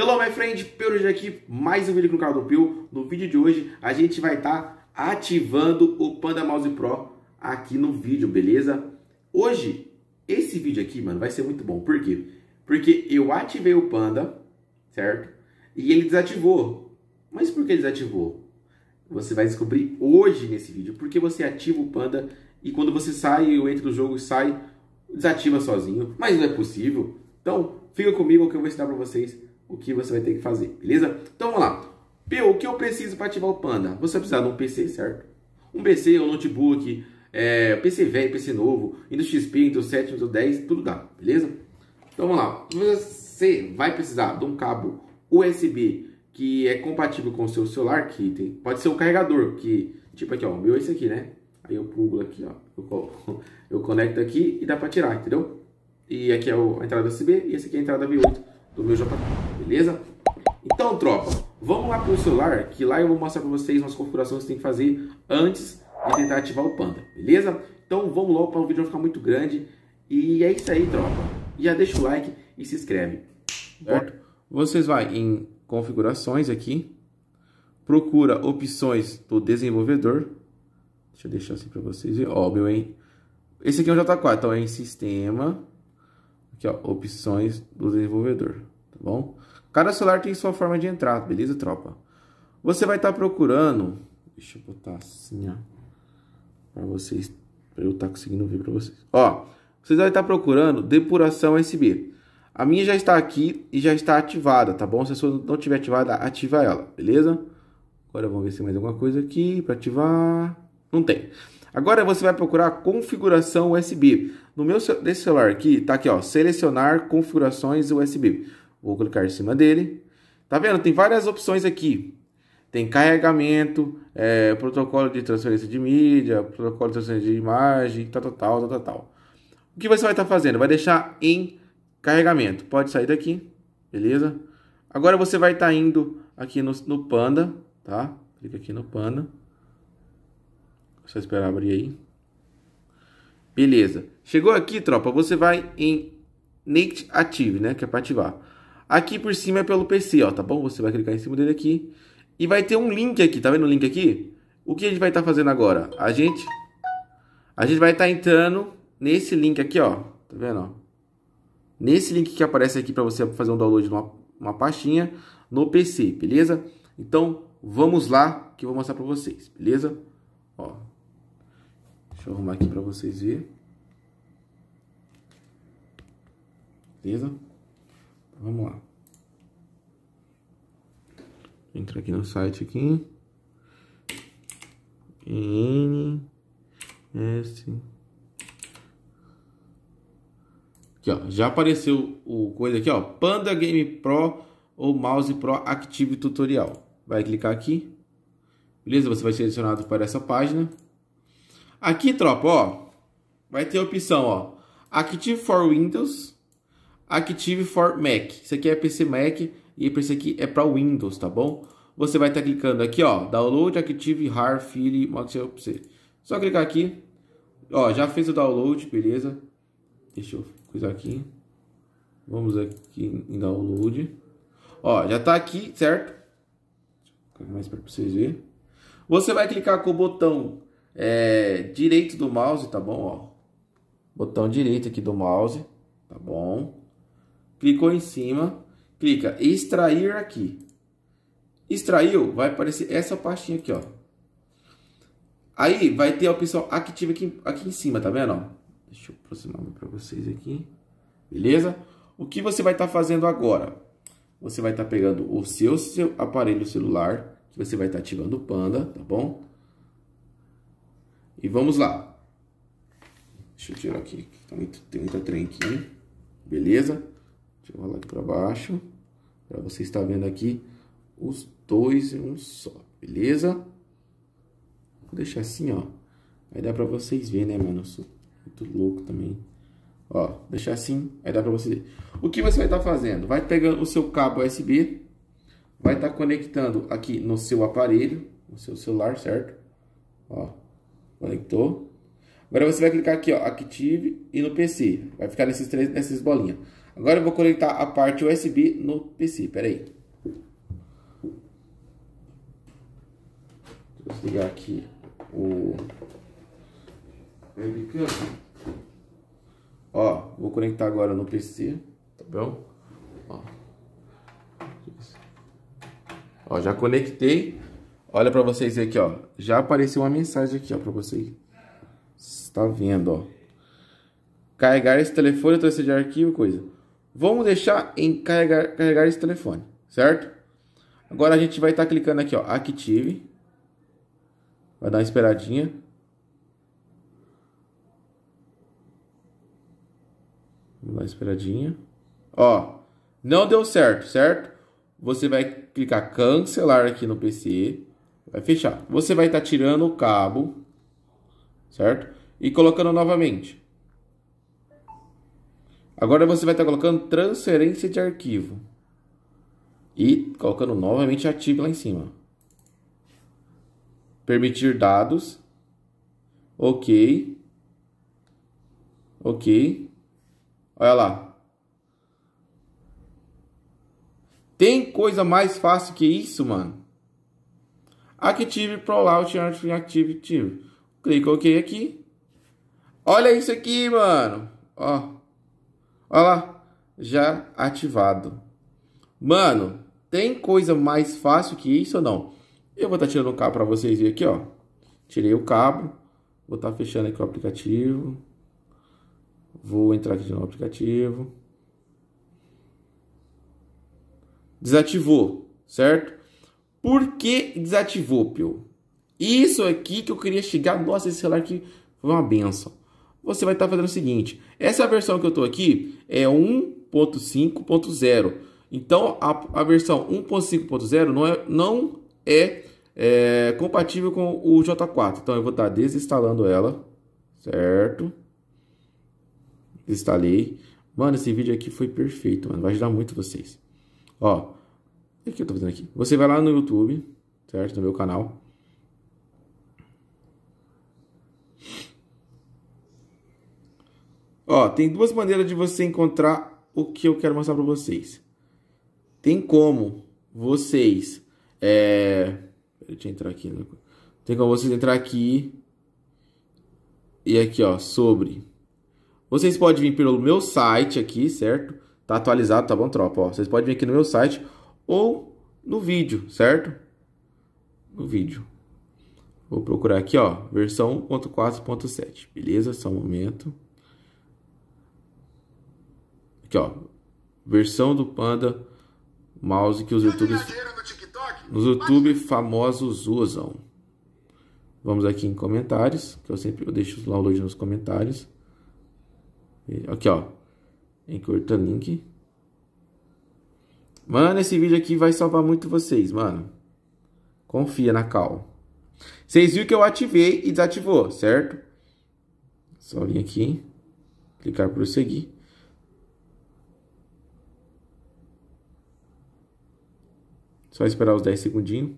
Hello, my friend! Pedro hoje aqui, mais um vídeo o canal do Pio. No vídeo de hoje, a gente vai estar tá ativando o Panda Mouse Pro aqui no vídeo, beleza? Hoje, esse vídeo aqui, mano, vai ser muito bom. Por quê? Porque eu ativei o Panda, certo? E ele desativou. Mas por que desativou? Você vai descobrir hoje nesse vídeo. Porque você ativa o Panda e quando você sai ou entra do jogo e sai, desativa sozinho. Mas não é possível. Então, fica comigo que eu vou ensinar pra vocês o que você vai ter que fazer, beleza? Então vamos lá. P, o que eu preciso para ativar o Panda? Você vai precisar de um PC, certo? Um PC, um notebook, é, PC velho, PC novo, Windows XP, Windows 7, Windows 10, tudo dá, beleza? Então vamos lá. Você vai precisar de um cabo USB que é compatível com o seu celular, que tem, pode ser um carregador, que tipo aqui, ó, o meu é esse aqui, né? Aí eu pulo aqui, ó, eu, coloco, eu conecto aqui e dá para tirar, entendeu? E aqui é a entrada USB e esse aqui é a entrada V8 do meu JP, beleza? Então, tropa, vamos lá pro celular, que lá eu vou mostrar para vocês umas configurações que você tem que fazer antes de tentar ativar o Panda, beleza? Então, vamos logo para o vídeo não ficar muito grande. E é isso aí, tropa. Já deixa o like e se inscreve, certo? Vocês vai em configurações aqui, procura opções do desenvolvedor. Deixa eu deixar assim para vocês verem. Óbvio, hein? Esse aqui é um J4, então é em sistema... Aqui, ó, opções do desenvolvedor, tá bom? Cada celular tem sua forma de entrar, beleza, tropa? Você vai estar tá procurando... Deixa eu botar assim, ó. Pra vocês... Pra eu estar tá conseguindo ver pra vocês. Ó, vocês vão estar tá procurando depuração USB. A minha já está aqui e já está ativada, tá bom? Se a sua não tiver ativada, ativa ela, beleza? Agora vamos ver se tem mais alguma coisa aqui para ativar. Não tem. Agora você vai procurar configuração USB. No meu desse celular aqui, tá aqui ó, selecionar configurações USB. Vou clicar em cima dele. Tá vendo? Tem várias opções aqui. Tem carregamento, é, protocolo de transferência de mídia, protocolo de transferência de imagem, tal, tal, tal, tal, tal. O que você vai estar tá fazendo? Vai deixar em carregamento. Pode sair daqui, beleza? Agora você vai estar tá indo aqui no, no Panda, tá? Clica aqui no Panda. Só esperar abrir aí. Beleza. Chegou aqui, tropa, você vai em Next Active, né? Que é para ativar. Aqui por cima é pelo PC, ó, tá bom? Você vai clicar em cima dele aqui. E vai ter um link aqui, tá vendo o link aqui? O que a gente vai estar tá fazendo agora? A gente... A gente vai estar tá entrando nesse link aqui, ó. Tá vendo, ó? Nesse link que aparece aqui para você fazer um download de uma, uma pastinha no PC, beleza? Então, vamos lá que eu vou mostrar para vocês, beleza? Ó, Deixa eu arrumar aqui para vocês verem. Beleza? Vamos lá. Entra aqui no site aqui. N S Aqui, ó, já apareceu o coisa aqui, ó, Panda Game Pro ou Mouse Pro Active Tutorial. Vai clicar aqui. Beleza? Você vai ser adicionado para essa página. Aqui, tropa, ó, vai ter a opção, ó, Active for Windows, Active for Mac. Isso aqui é PC Mac e esse aqui é para Windows, tá bom? Você vai estar tá clicando aqui, ó, Download Active Har File Microsoft PC. Só clicar aqui, ó, já fez o download, beleza? Deixa eu coisar aqui. Vamos aqui em Download. Ó, já tá aqui, certo? mais para vocês verem. Você vai clicar com o botão é, direito do mouse, tá bom? Ó. Botão direito aqui do mouse, tá bom? Clicou em cima, clica extrair aqui. Extraiu, vai aparecer essa pastinha aqui, ó. Aí vai ter a opção ativa aqui, aqui em cima, tá vendo? Ó? Deixa eu aproximar para vocês aqui. Beleza? O que você vai estar tá fazendo agora? Você vai estar tá pegando o seu, seu aparelho celular, que você vai estar tá ativando o Panda, tá bom? E vamos lá. Deixa eu tirar aqui, tá tem muita trenquinha. Beleza? Deixa eu rolar aqui para baixo. Para você estar vendo aqui os dois em um só, beleza? Vou deixar assim, ó. Aí dá para vocês verem, né, mano? Eu sou muito louco também. Ó, deixar assim, aí dá para vocês verem. O que você vai estar tá fazendo? Vai pegando o seu cabo USB, vai estar tá conectando aqui no seu aparelho, no seu celular, certo? Ó, Conectou. Agora você vai clicar aqui, ó, Active e no PC. Vai ficar nesses três, nessas bolinhas. Agora eu vou conectar a parte USB no PC. Peraí. aí. Deixa eu desligar aqui o Ó, vou conectar agora no PC, tá bom? Ó. Ó, já conectei. Olha para vocês aqui, ó. Já apareceu uma mensagem aqui, ó, para vocês. Está vendo, ó. Carregar esse telefone, trouxe de arquivo, coisa. Vamos deixar em carregar, carregar esse telefone, certo? Agora a gente vai estar tá clicando aqui, ó, Active. Vai dar uma esperadinha. Vamos dar uma esperadinha. Ó, não deu certo, certo? Você vai clicar cancelar aqui no PC. Vai fechar. Você vai estar tá tirando o cabo, certo? E colocando novamente. Agora você vai estar tá colocando transferência de arquivo. E colocando novamente ativo lá em cima. Permitir dados. Ok. Ok. Olha lá. Tem coisa mais fácil que isso, mano? Active, Pro Launch Active, Active. Clica OK aqui. Olha isso aqui, mano. Ó. Olha lá. Já ativado. Mano, tem coisa mais fácil que isso ou não? Eu vou estar tá tirando o cabo para vocês verem aqui, ó. Tirei o cabo. Vou estar tá fechando aqui o aplicativo. Vou entrar aqui no aplicativo. Desativou, certo? Por que desativou, Pio? Isso aqui que eu queria chegar. Nossa, esse celular aqui foi uma benção. Você vai estar tá fazendo o seguinte: essa versão que eu estou aqui é 1.5.0. Então a, a versão 1.5.0 não é, não é, é compatível com o J4. Então eu vou estar tá desinstalando ela, certo? Instalei. Mano, esse vídeo aqui foi perfeito, mano. Vai ajudar muito vocês. Ó, o que eu tô fazendo aqui? Você vai lá no YouTube, certo? No meu canal. Ó, tem duas maneiras de você encontrar o que eu quero mostrar para vocês. Tem como vocês... É... Deixa eu entrar aqui. Né? Tem como vocês entrar aqui... E aqui, ó, sobre... Vocês podem vir pelo meu site aqui, certo? Tá atualizado, tá bom, tropa? Ó, vocês podem vir aqui no meu site ou no vídeo, certo? No vídeo. Vou procurar aqui, ó, versão 1.4.7. Beleza, só um momento. Aqui, ó, versão do Panda mouse que os youtubers Nos YouTube famosos usam. Vamos aqui em comentários, que eu sempre eu deixo os downloads nos comentários. Aqui, ó. Encurta link. Mano, esse vídeo aqui vai salvar muito vocês, mano. Confia na Cal. Vocês viram que eu ativei e desativou, certo? Só vir aqui, clicar prosseguir. Só esperar os 10 segundinhos.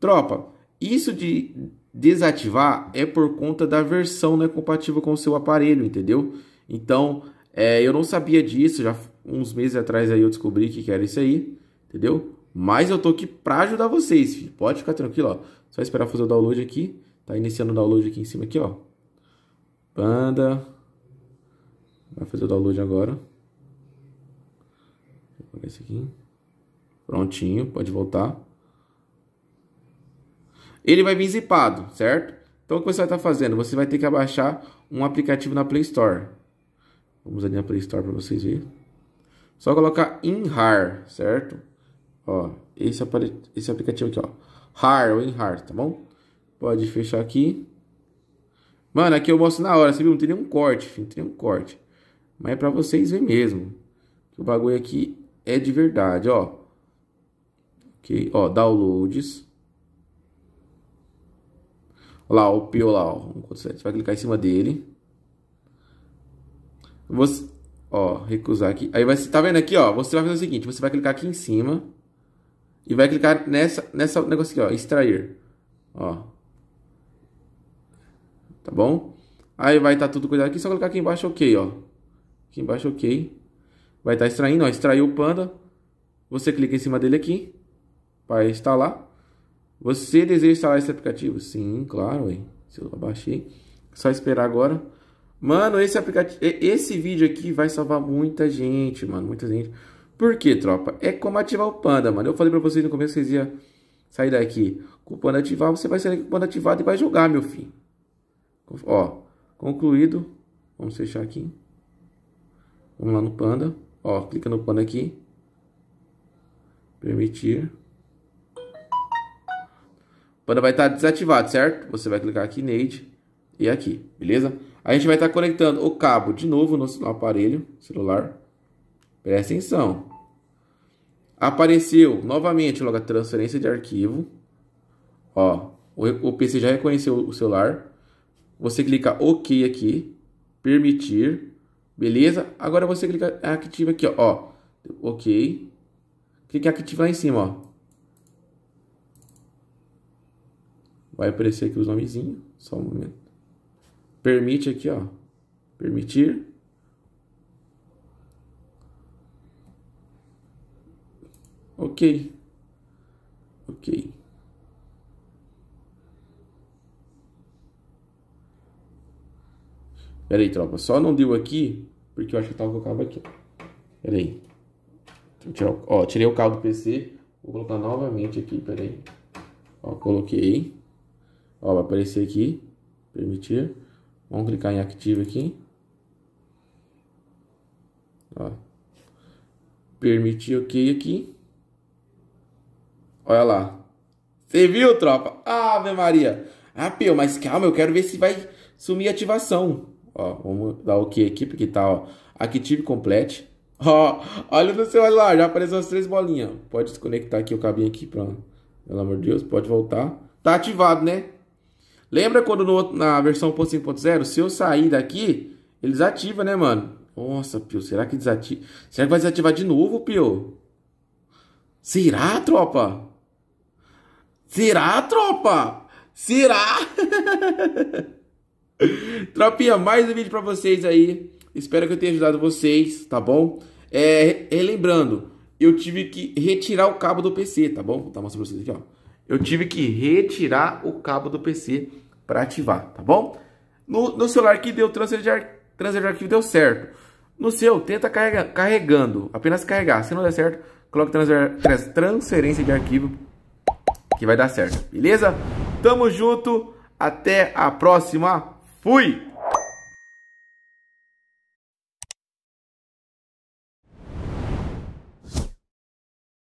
Tropa, isso de desativar é por conta da versão não é compatível com o seu aparelho, entendeu? Então, é, eu não sabia disso, já uns meses atrás aí eu descobri que era isso aí, entendeu? Mas eu tô aqui pra ajudar vocês, filho. Pode ficar tranquilo, ó. Só esperar fazer o download aqui. Tá iniciando o download aqui em cima aqui, ó. Panda. Vai fazer o download agora. Vou esse aqui. Prontinho, pode voltar. Ele vai vir zipado, certo? Então o que você vai estar tá fazendo? Você vai ter que abaixar um aplicativo na Play Store. Vamos ali na Play Store para vocês verem. Só colocar InHar, certo? Ó, esse, esse aplicativo aqui, ó. HAR ou InHar, tá bom? Pode fechar aqui. Mano, aqui eu mostro na hora, você viu? Não tem nenhum corte, filho, não tem nenhum corte. Mas é pra vocês verem mesmo. Que o bagulho aqui é de verdade, ó. Ok, ó, downloads. lá, o Pio lá, ó, Você vai clicar em cima dele. Você, ó, recusar aqui. Aí vai, tá vendo aqui, ó, você vai fazer o seguinte, você vai clicar aqui em cima e vai clicar nessa, nessa negócio aqui, ó, extrair, ó. Tá bom? Aí vai estar tá tudo cuidado aqui, só colocar aqui embaixo OK, ó. Aqui embaixo OK. Vai estar tá extraindo, ó, extraiu o Panda. Você clica em cima dele aqui para instalar. Você deseja instalar esse aplicativo? Sim, claro, hein. Se eu abaixei. Só esperar agora. Mano, esse aplicativo, esse vídeo aqui vai salvar muita gente, mano, muita gente. Por quê, tropa? É como ativar o Panda, mano. Eu falei pra vocês no começo que vocês iam sair daqui com o Panda ativado. Você vai sair com o Panda ativado e vai jogar, meu filho. Ó, concluído. Vamos fechar aqui. Vamos lá no Panda. Ó, clica no Panda aqui. Permitir. O Panda vai estar tá desativado, certo? Você vai clicar aqui, Neide. E aqui, beleza? A gente vai estar conectando o cabo de novo no aparelho celular. Presta atenção. Apareceu novamente logo a transferência de arquivo. Ó, o, PC já reconheceu o celular. Você clica OK aqui, permitir, beleza? Agora você clica é ativa aqui, ó, ó OK. Clica ativa lá em cima, ó. Vai aparecer aqui os nomezinhos, só um momento. Permite aqui, ó. Permitir. Ok. Ok. Pera aí, tropa. Só não deu aqui, porque eu acho que tava com o cabo aqui. Pera aí. Tirar o... Ó, tirei o cabo do PC. Vou colocar novamente aqui, pera aí. Ó, coloquei. Ó, vai aparecer aqui. Permitir. Vamos clicar em Active aqui. Ó. Permitir OK aqui. Olha lá. Você viu, tropa? Ave Maria. Ah, Pio, mas calma, eu quero ver se vai sumir a ativação. Ó, vamos dar OK aqui, porque tá, ó. Active Complete. Ó, olha no celular, já apareceu as três bolinhas. Pode desconectar aqui o cabinho aqui, pronto. Pelo amor de Deus, pode voltar. Tá ativado, né? Lembra quando no, na versão 1.5.0, se eu sair daqui, ele desativa, né, mano? Nossa, Pio, será que desativa? Será que vai desativar de novo, Pio? Será, tropa? Será, tropa? Será? Tropinha, mais um vídeo pra vocês aí. Espero que eu tenha ajudado vocês, tá bom? É, relembrando, eu tive que retirar o cabo do PC, tá bom? Vou dar uma pra vocês aqui, ó eu tive que retirar o cabo do PC para ativar, tá bom? No, no celular que deu transfer de, ar, transfer de arquivo deu certo. No seu, tenta carrega, carregando, apenas carregar. Se não der certo, coloque transfer, transferência de arquivo que vai dar certo, beleza? Tamo junto, até a próxima, fui!